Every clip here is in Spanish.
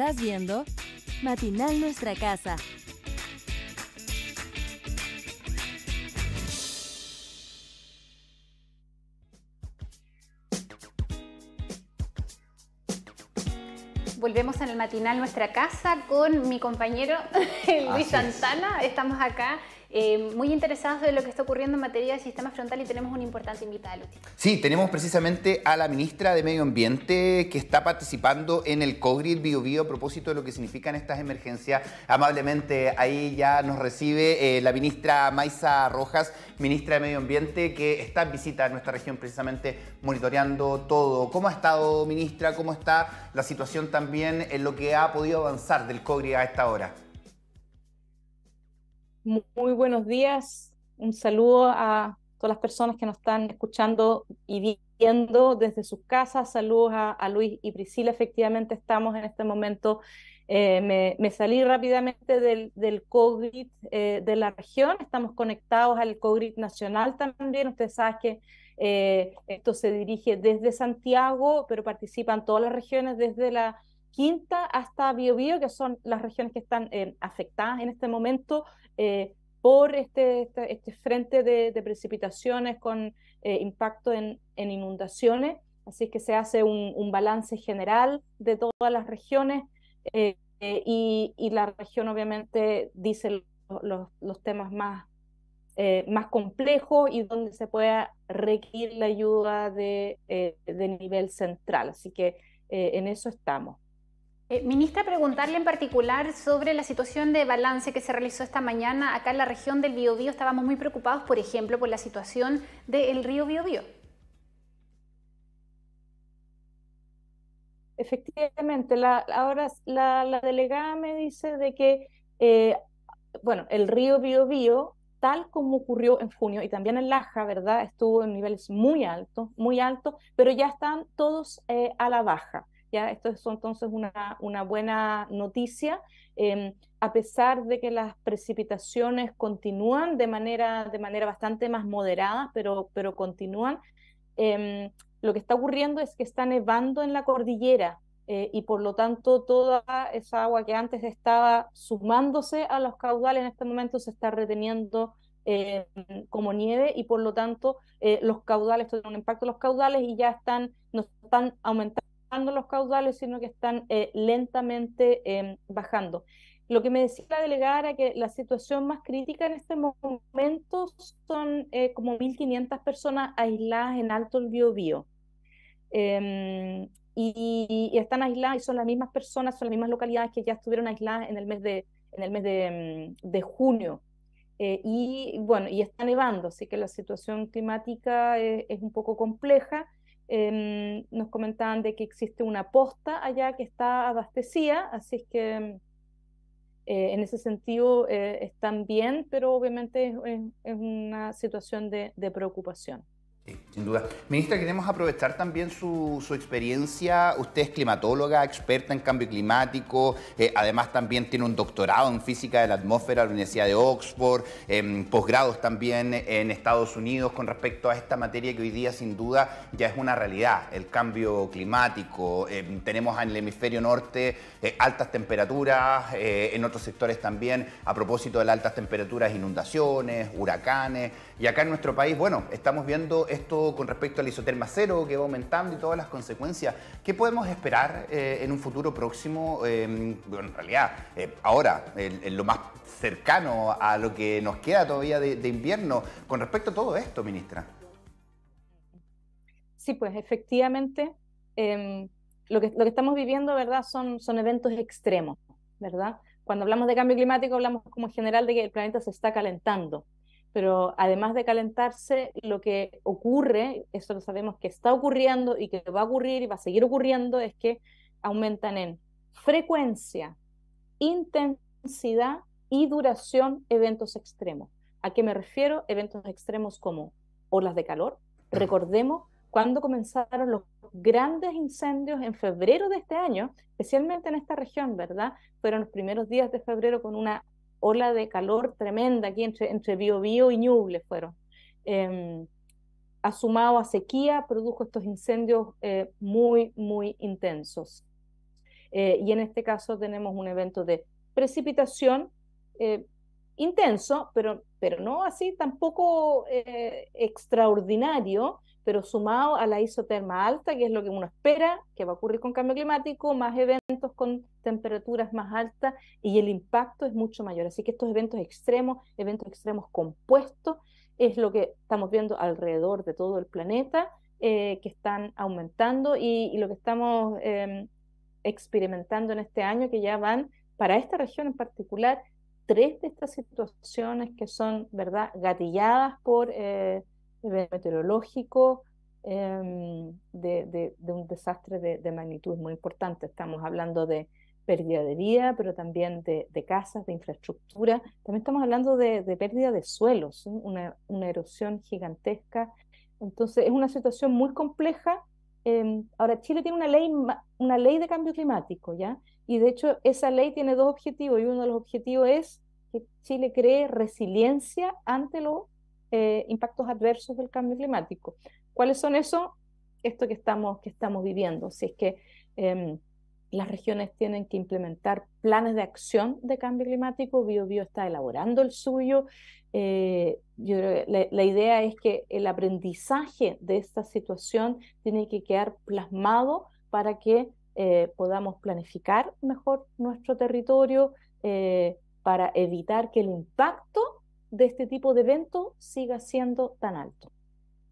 Estás viendo Matinal Nuestra Casa. Volvemos en el matinal Nuestra Casa con mi compañero Luis Santana. Estamos acá eh, muy interesados de lo que está ocurriendo en materia de sistema frontal y tenemos un importante invitado. Sí, tenemos precisamente a la ministra de Medio Ambiente que está participando en el Cogrid el Bio, a propósito de lo que significan estas emergencias. Amablemente ahí ya nos recibe eh, la ministra Maisa Rojas, ministra de Medio Ambiente, que está en visita a nuestra región precisamente monitoreando todo. ¿Cómo ha estado, ministra? ¿Cómo está la situación también en lo que ha podido avanzar del COGRI a esta hora? Muy, buenos días. Un saludo a todas las personas que nos están escuchando y viendo desde sus casas. Saludos a, Luis y Priscila. Efectivamente, estamos en este momento. Eh, me, salí rápidamente del, COVID eh, de la región. Estamos conectados al COVID nacional también. Ustedes saben que eh, esto se dirige desde Santiago, pero participan todas las regiones desde la Quinta hasta Bio, que son las regiones que están eh, afectadas en este momento eh, por este, este, este, frente de, precipitaciones con eh, impacto en, inundaciones. Así que se hace un, balance general de todas las regiones y, la región obviamente dice los, temas más, complejos y donde se pueda requerir la ayuda de, nivel central. Así que en eso estamos. Eh, ministra, preguntarle en particular sobre la situación de balance que se realizó esta mañana acá en la región del Biobío. Estábamos muy preocupados, por ejemplo, por la situación del río Biobío. Efectivamente, ahora la, delegada me dice de que, eh, bueno, el río Biobío, tal como ocurrió en junio y también en Laja, ¿verdad? Estuvo en niveles muy altos, muy altos, pero ya están todos eh, a la baja. ¿ya? Esto es entonces una, una buena noticia, em, a pesar de que las precipitaciones continúan de manera, de manera bastante más moderada, pero, pero continúan. Em, lo que está ocurriendo es que está nevando en la cordillera, eh, y por lo tanto toda esa agua que antes estaba sumándose a los caudales en este momento se está reteniendo em, como nieve y por lo tanto eh, los caudales, tiene un impacto en los caudales y ya están, están aumentando los caudales, sino que están eh, lentamente em, bajando. Lo que me decía la delegada era que la situación más crítica en este momento son eh, como 1.500 personas aisladas en Alto el Biobío. Em, y, y, están aisladas y son las mismas personas, son las mismas localidades que ya estuvieron aisladas en el mes de, en el mes de, em, junio. Eh, y bueno, y está nevando, así que la situación climática es un poco compleja Em, nos comentaban de que existe una posta allá que está abastecida, así es que eh, en ese sentido eh, están bien, pero obviamente es, una situación de preocupación. Sin duda. Ministra, queremos aprovechar también su, experiencia. Usted es climatóloga, experta en cambio climático, eh, además también tiene un doctorado en física de la atmósfera en la Universidad de Oxford, em, posgrados también en Estados Unidos con respecto a esta materia que hoy día sin duda ya es una realidad, el cambio climático. Em, tenemos en el hemisferio norte eh, altas temperaturas, eh, en otros sectores también, a propósito de las altas temperaturas, inundaciones, huracanes, y acá en nuestro país, bueno, estamos viendo esto con respecto al isoterma cero que va aumentando y todas las consecuencias. ¿Qué podemos esperar eh, en un futuro próximo? Em, bueno, en realidad, eh, ahora, en lo más cercano a lo que nos queda todavía de, invierno, con respecto a todo esto, ministra. Sí, pues efectivamente, em, lo que, lo, que, estamos viviendo, ¿verdad? Son, son eventos extremos, ¿verdad? Cuando hablamos de cambio climático, hablamos como en general de que el planeta se está calentando pero además de calentarse, lo que ocurre, eso lo sabemos que está ocurriendo y que va a ocurrir y va a seguir ocurriendo, es que aumentan en frecuencia, intensidad y duración eventos extremos. ¿A qué me refiero? Eventos extremos como olas de calor. Recordemos cuando comenzaron los grandes incendios en febrero de este año, especialmente en esta región, ¿verdad? Fueron los primeros días de febrero con una ola de calor tremenda aquí entre, entre Bio Bio y Ñuble fueron. Eh, asumado a sequía, produjo estos incendios eh, muy, muy intensos. Eh, y en este caso tenemos un evento de precipitación eh, intenso, pero, pero no así tampoco eh, extraordinario, pero sumado a la isoterma alta, que es lo que uno espera que va a ocurrir con cambio climático, más eventos con temperaturas más altas y el impacto es mucho mayor. Así que estos eventos extremos, eventos extremos compuestos, es lo que estamos viendo alrededor de todo el planeta, eh, que están aumentando y, lo que estamos em, experimentando en este año, que ya van para esta región en particular tres de estas situaciones que son, ¿verdad?, gatilladas por eh, meteorológico em, de, un desastre de, magnitud muy importante. Estamos hablando de pérdida de vida, pero también de, casas, de infraestructura. También estamos hablando de, pérdida de suelos, una, una erosión gigantesca. Entonces, es una situación muy compleja Em, ahora, Chile tiene una ley, una ley de cambio climático, ¿ya? Y de hecho, esa ley tiene dos objetivos, y uno de los objetivos es que Chile cree resiliencia ante los eh, impactos adversos del cambio climático. ¿Cuáles son esos? Esto que estamos, que estamos viviendo. Si es que em, las regiones tienen que implementar planes de acción de cambio climático, BioBio Bio está elaborando el suyo. Eh, la, idea es que el aprendizaje de esta situación tiene que quedar plasmado para que eh, podamos planificar mejor nuestro territorio, eh, para evitar que el impacto de este tipo de eventos siga siendo tan alto.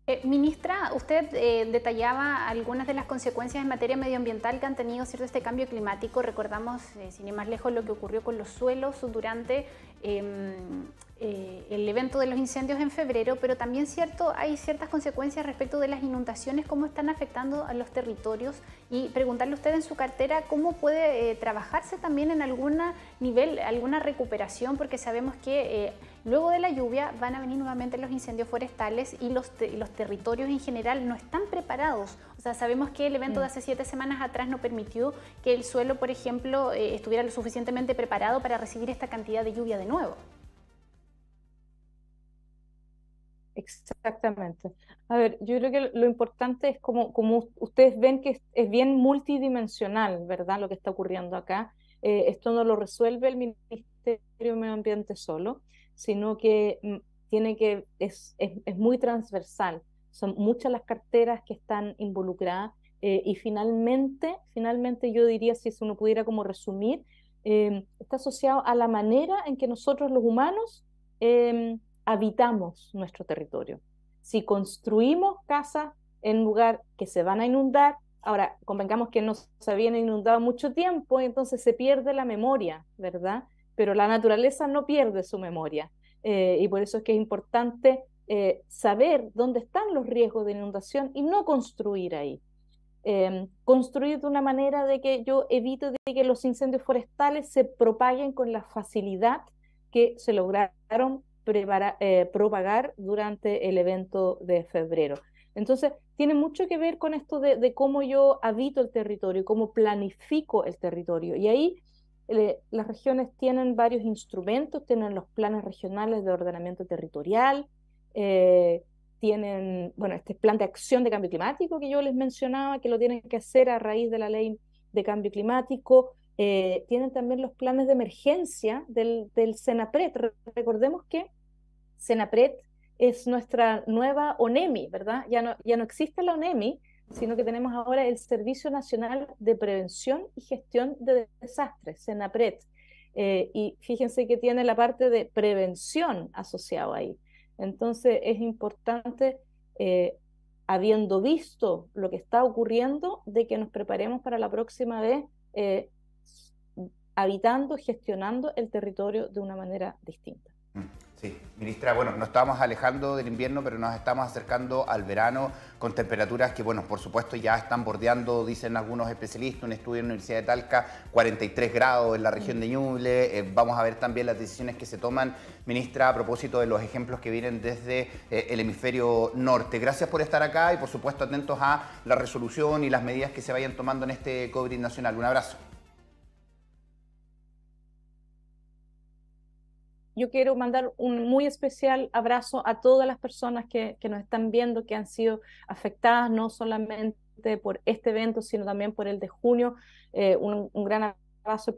Eh, ministra, usted eh, detallaba algunas de las consecuencias en materia medioambiental que han tenido cierto este cambio climático. Recordamos, eh, sin ir más lejos, lo que ocurrió con los suelos durante em, el evento de los incendios en febrero, pero también cierto, hay ciertas consecuencias respecto de las inundaciones, cómo están afectando a los territorios y preguntarle a usted en su cartera cómo puede trabajarse también en algún nivel, alguna recuperación, porque sabemos que Luego de la lluvia van a venir nuevamente los incendios forestales y los, los territorios en general no están preparados. O sea, sabemos que el evento de mm. hace siete semanas atrás no permitió que el suelo, por ejemplo, eh, estuviera lo suficientemente preparado para recibir esta cantidad de lluvia de nuevo. Exactamente. A ver, yo creo que lo importante es como, como ustedes ven que es, bien multidimensional, ¿verdad? Lo que está ocurriendo acá. Eh, esto no lo resuelve el Ministerio de Medio Ambiente solo sino que mm, tiene que, es, muy transversal. Son muchas las carteras que están involucradas eh, y finalmente, finalmente yo diría, si uno pudiera como resumir, em, está asociado a la manera en que nosotros los humanos em, habitamos nuestro territorio. Si construimos casas en lugar que se van a inundar, ahora convengamos que no se habían inundado mucho tiempo, entonces se pierde la memoria, ¿verdad? pero la naturaleza no pierde su memoria. Eh, y por eso es que es importante eh, saber dónde están los riesgos de inundación y no construir ahí. Em, construir de una manera de que yo evite de que los incendios forestales se propaguen con la facilidad que se lograron eh, propagar durante el evento de febrero. Entonces, tiene mucho que ver con esto de, de cómo yo habito el territorio, cómo planifico el territorio. Y ahí las regiones tienen varios instrumentos, tienen los planes regionales de ordenamiento territorial, eh, tienen, bueno, este plan de acción de cambio climático que yo les mencionaba, que lo tienen que hacer a raíz de la ley de cambio climático, eh, tienen también los planes de emergencia del, del Recordemos que senapret es nuestra nueva ONEMI, ¿verdad? Ya no, ya no existe la ONEMI, sino que tenemos ahora el Servicio Nacional de Prevención y Gestión de Desastres, SENAPRED. Eh, y fíjense que tiene la parte de prevención asociado ahí. Entonces es importante, eh, habiendo visto lo que está ocurriendo, de que nos preparemos para la próxima vez eh, habitando, gestionando el territorio de una manera distinta. Mm. Sí, ministra, bueno, nos estamos alejando del invierno, pero nos estamos acercando al verano con temperaturas que, bueno, por supuesto ya están bordeando, dicen algunos especialistas, un estudio en la Universidad de Talca, 43 grados en la región de Ñuble. Eh, vamos a ver también las decisiones que se toman, ministra, a propósito de los ejemplos que vienen desde eh, el hemisferio norte. Gracias por estar acá y, por supuesto, atentos a la resolución y las medidas que se vayan tomando en este COVID nacional. Un abrazo. yo quiero mandar un muy especial abrazo a todas las personas que, nos están viendo, que han sido afectadas no solamente por este evento, sino también por el de junio. Eh, un, un gran abrazo